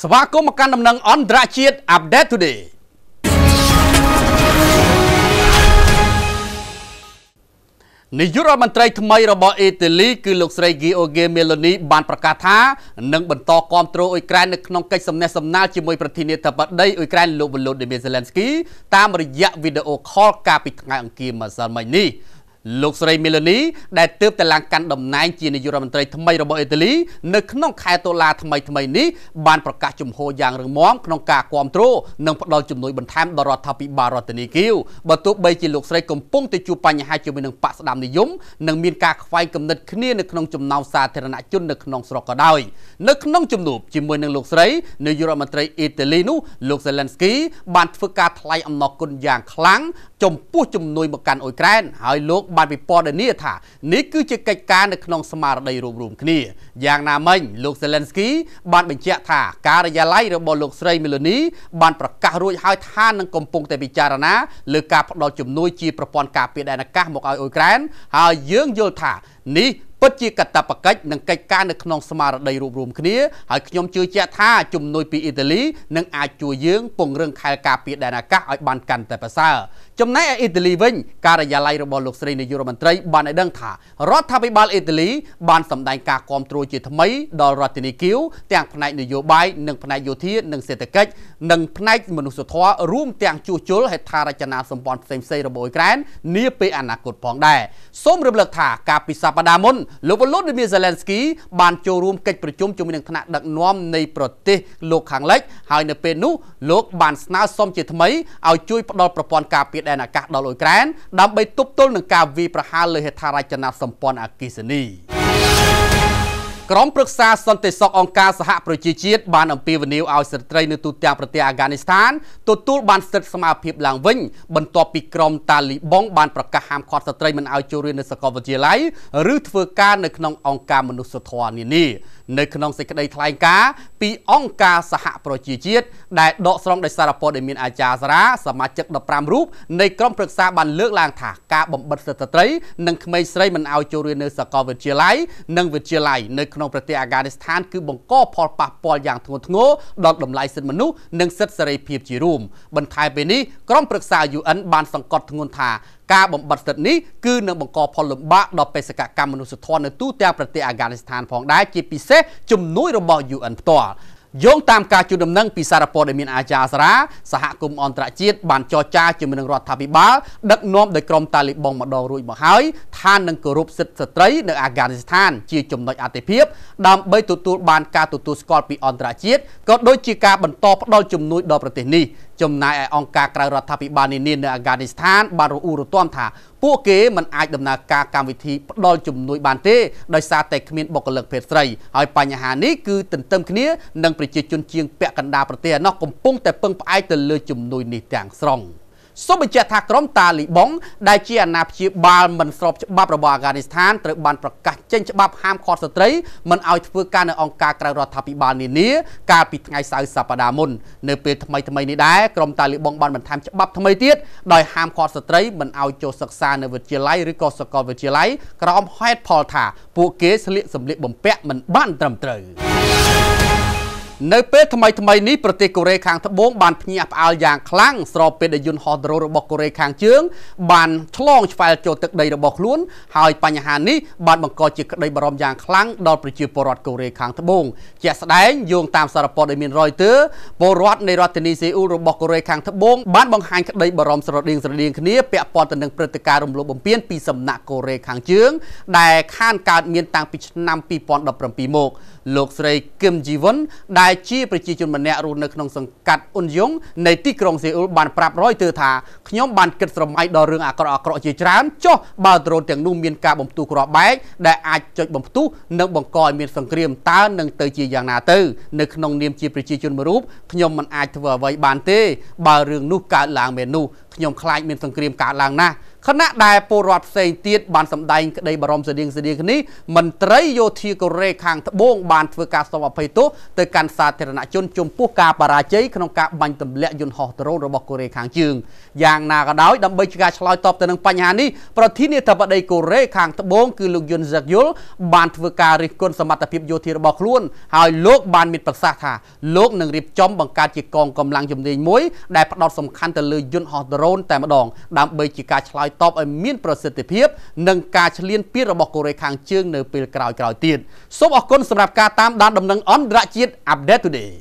ស្វាគមន៍មកកាន់ដំណឹងអន្តរជាតិ Update Today នាយករដ្ឋមន្ត្រីថ្មីរបស់អ៊ីតាលីគឺលោកស្រី Giorgia Meloni បានប្រកាសថានឹងបន្តគាំទ្រអ៊ុយក្រែននៅក្នុងកិច្ចសំណេះសំណាលជាមួយប្រធានាធិបតីអ៊ុយក្រែនលោក Volodymyr Zelensky តាមរយៈវីដេអូខលកាលពីថ្ងៃអង្គារម្សិលមិញនេះលោកស្រីមីឡានី ដែលទើបតែឡើងកាន់តំណែងជានាយករដ្ឋមន្ត្រីថ្មីរបស់អ៊ីតាលី នៅក្នុង ខែតុលាថ្មីថ្មីនេះបានប្រកាសជំហរយ៉ាងរឹងមាំក្នុងការគ្រប់គ្រងនិងផ្ដល់ជំនួយបន្ថែមដល់រដ្ឋាភិបាលរដ្ឋានីគីវបើទោះបីជាលោកស្រីកំពុងតែជួបបញ្ហាជាមួយនឹងបកស្ដាមនិយមនិងមានការខ្វែងគំនិតគ្នានៅក្នុងចំណោមសាធារណជននៅក្នុងស្រុកក៏ដោយនៅក្នុងជំនួបជាមួយនឹងលោកស្រីនាយករដ្ឋមន្ត្រីអ៊ីតាលីនោះលោកសេឡែនស្គី បានធ្វើការថ្លែងអំណរគុណយ៉ាងខ្លាំងចំពោះជំនួយមកកាន់អ៊ុយក្រែនហើយលោកបានពិពណ៌នាថានេះគឺជាកិច្ចការនៅក្នុងស្មារតីរួមរួមគ្នាយ៉ាងណាមិញលោកសេឡិនស្គី បានបញ្ជាក់ថាការិយាល័យរបស់លោកស្រីមីឡូនីបានប្រកាសរួចហើយថានឹងកំពុងតែពិចារណាលើការផ្តល់ជំនួយ ជាប្រព័ន្ធការពារដែនអាកាសមកឲ្យអ៊ុយក្រែនហើយយើងយល់ថានេះពិតជាកតបកិច្ចនិងកិច្ចការនៅក្នុងស្មារតីរួមរួមគ្នា ហើយខ្ញុំជឿជាក់ថាជំនួយពីអ៊ីតាលីនឹងអាចជួយយើងពង្រឹងខែលការពារដែនអាកាសឲ្យបានកាន់តែប្រសើរចំណែកឯអ៊ីតាលីវិញការិយាល័យរបស់លោកស្រីនាយករដ្ឋមន្ត្រីបានឲ្យដឹងថារដ្ឋាភិបាលអ៊ីតាលីបានសម្ដែងការគ្រប់គ្រងជាថ្មីដល់រដ្ឋាភិបាលគៀវទាំងផ្នែកនយោបាយនិងផ្នែកយោធានិងសេដ្ឋកិច្ចនិងផ្នែកមនុស្សធម៌រួមទាំងជួសជុលហេដ្ឋារចនាសម្ព័ន្ធផ្សេងៗរបស់អ៊ុយក្រែននាពេលអនាគតផងដែរសូមរំលឹកថាកាលពីសប្តាហ៍មុនលោកវ៉ូឡូឌីមៀហ្សេឡែនស្គីបានចូលរួមកិច្ចប្រជុំជាមួយនឹងថ្នាក់ដឹកនាំនៃប្រទេសលោកខាងលិចហើយនៅពេលនោះលោកបានស្នើសុំជាថ្មីឲ្យជួយផ្ដល់ប្រព័ន្ធការពារដែនអាកាសដល់អ៊ុយក្រែនដើម្បីទប់ទល់នឹងការវាយប្រហារលើហេដ្ឋារចនាសម្ព័ន្ធអគ្គិសនីក្រុមប្រឹក្សាសន្តិសុខអង្គការសហប្រជាជាតិបានអំពាវនាវឲ្យស្ត្រីនៅទូទាំងប្រទេសអាហ្គានីស្ថានទទួលបានសិទ្ធិស្មារភាពឡើងវិញ បន្ទាប់ពីក្រុមតាលីបង់បានប្រកាសហាមឃាត់ស្ត្រីមិនឲ្យចូលរៀននៅសាកលវិទ្យាល័យឬធ្វើការនៅក្នុងអង្គការមនុស្សធម៌នានានៅក្នុងសេចក្តីថ្លែងការណ៍ពីអង្គការសហប្រជាជាតិដែលដកស្រង់ដោយសារព័ត៌មានអាចារ្យសារ៉ាសមាជិក15រូបនៃក្រុមប្រឹក្សាបានលើកឡើងថាការបំបិតសិទ្ធិស្ត្រីនិងក្មេងស្រីមិនឲ្យចូលរៀននៅសាកលវិទ្យាល័យនិងវិទ្យាល័យនៅក្នុងប្រទេសអាហ្គានីស្ថានគឺបង្កផលប៉ះពាល់យ៉ាងធ្ងន់ធ្ងរដល់តម្លៃសិទ្ធិមនុស្សនិងសិទ្ធិសេរីភាពជារួមបន្ថែមពីនេះក្រុមប្រឹក្សា UN បានសង្កត់ធ្ងន់ថាការបំបត្តិសិទ្ធិនេះគឺនឹងបង្កផលលំបាកដល់បេសកកម្មមនុស្សធម៌នៅទូទាំងប្រទេសអាហ្គានីស្ថានផងដែរជាពិសេសជំនួយរបស់ UN ផ្ទាល់យោងតាមការជូនដំណឹងពីសារព័ត៌មានអាចារ្យសារាសហគមន៍អន្តរជាតិបានចរចាជាមួយនឹងរដ្ឋាភិបាលដឹកនាំដោយក្រុមតាលីបង់ម្ដងរួចមកហើយថានឹងគោរពសិទ្ធិស្ត្រីនៅអាហ្គានីស្ថានជាចំណុចអតិភិបដើម្បីទទួលបានការទទួលស្គាល់ពីអន្តរជាតិក៏ដូចជាការបន្តផ្ដល់ជំនួយដល់ប្រទេសនេះចំណាយឯអង្គការក្រៅរដ្ឋាភិបាលនានានៅអាហ្គានីស្ថានបានរអ៊ូរទាំថាពួកគេមិនអាចដំណើរការកម្មវិធីផ្ដល់ជំនួយបានទេដោយសារតែគ្មានបុគ្គលិកភេទស្រីហើយបញ្ហានេះគឺទន្ទឹមគ្នានឹងប្រជាជនជាងពាក់កណ្ដាលប្រទេសឯណោះកំពុងតែពឹងផ្អែកទៅលើជំនួយនេះទាំងស្រុង។សូមបញ្ជាក់ថាក្រុមតាលីបង់ដែលជាអាណាព្យាបាលមិនស្របច្បាប់របស់អាហ្គានីស្ថានត្រូវបានប្រកាសចេញច្បាប់ហាមឃាត់ស្ត្រីមិនឲ្យធ្វើការនៅអង្គការក្រៅរដ្ឋាភិបាលនានា កាលពីថ្ងៃសៅរ៍សប្តាហ៍មុននៅពេលថ្មីថ្មីនេះដែរក្រុមតាលីបង់បានបន្ថែមច្បាប់ថ្មីទៀតដោយហាមឃាត់ស្ត្រីមិនឲ្យចូលសិក្សានៅវិទ្យាល័យឬក៏សាកលវិទ្យាល័យក្រោមហេតុផលថាពួកគេស្លៀកសម្លៀកបំពាក់មិនបានត្រឹមត្រូវនៅពេលថ្មីថ្មីនេះប្រទេសកូរ៉េខាងត្បូងបានភ្ញាក់ផ្អើលយ៉ាងខ្លាំងស្របពេលដែលយន្តហោះដ្រូនរបស់កូរ៉េខាងជើង បានឆ្លងឆ្វែលចូលទឹកដីរបស់ខ្លួន ហើយបញ្ហានេះបានបង្កជាក្តីបារម្ភយ៉ាងខ្លាំងដល់ប្រជាពលរដ្ឋកូរ៉េខាងត្បូងជាក់ស្ដែងយោងតាមសារព័ត៌ដែលមាន Reuters ពលរដ្ឋនៃរដ្ឋធានីសេអ៊ូលរបស់កូរ៉េខាងត្បូងបានបង្ហាញក្តីបារម្ភស្រដៀងស្រដៀងគ្នា ពាក់ព័ន្ធទៅនឹងព្រឹត្តិការណ៍រំលោភបំពានពីសំណាក់កូរ៉េខាងជើង ដែលខានកើតមានតាំងពីឆ្នាំ2017មកលោកស្រីគឹមជីវុនដែលជាប្រជាជនម្នាក់រស់នៅក្នុងសង្កាត់អ៊ុនយងនៃទីក្រុងសេអ៊ូលបានប្រាប់រយទើថាខ្ញុំបានគិតស្រមៃដល់រឿងអាក្រក់អាក្រក់ជាច្រើនចុះបើដ្រូនទាំងនោះមានការបំទុះគ្រាប់បែកដែលអាចចុចបំទុះនិងបង្កឲ្យមានសង្គ្រាមតើនឹងទៅជាយ៉ាងណាទៅនៅក្នុងនាមជាប្រជាជនមួយរូបខ្ញុំមិនអាចធ្វើអ្វីបានទេបើរឿងនោះកើតឡើងមែននោះខ្ញុំខ្លាចមានសង្គ្រាមកើតឡើងណាស់ខណៈដែលពលរដ្ឋផ្សេងទៀតបានសម្ដែងក្តីបារម្ភស្តៀងស្តៀងគ្នាមន្ត្រីយោធាកូរ៉េខាងត្បូង បានធ្វើការសុំអភ័យទោសទៅកាន់សាធារណជនចំពោះការបរាជ័យក្នុងការបាញ់ទម្លាក់យន្តហោះដ្រូនរបស់កូរ៉េខាងជើងយ៉ាងណាក៏ដោយដើម្បីជាការឆ្លើយតបទៅនឹងបញ្ហានេះប្រធានាធិបតីកូរ៉េខាងត្បូងគឺលោកយុនសាកយុលបានធ្វើការរិះគន់សមត្ថភាពយោធារបស់ខ្លួនហើយលោកបានមានប្រសាសន៍ថាលោកនឹងរៀបចំបង្កើតជាកងកម្លាំងជំនាញមួយដែលផ្ដោតសំខាន់ទៅលើយន្តហោះដ្រូនរ៉ូនតែម្ដង ដើម្បីជាការឆ្លើយតបឲ្យមានប្រសិទ្ធភាព និងការឆ្លៀនពៀររបស់កូរ៉េខាងជើងនៅពេលក្រោយៗទៀតសូមអរគុណសម្រាប់ការតាមដានដំណឹងអន្តរជាតិ Update Today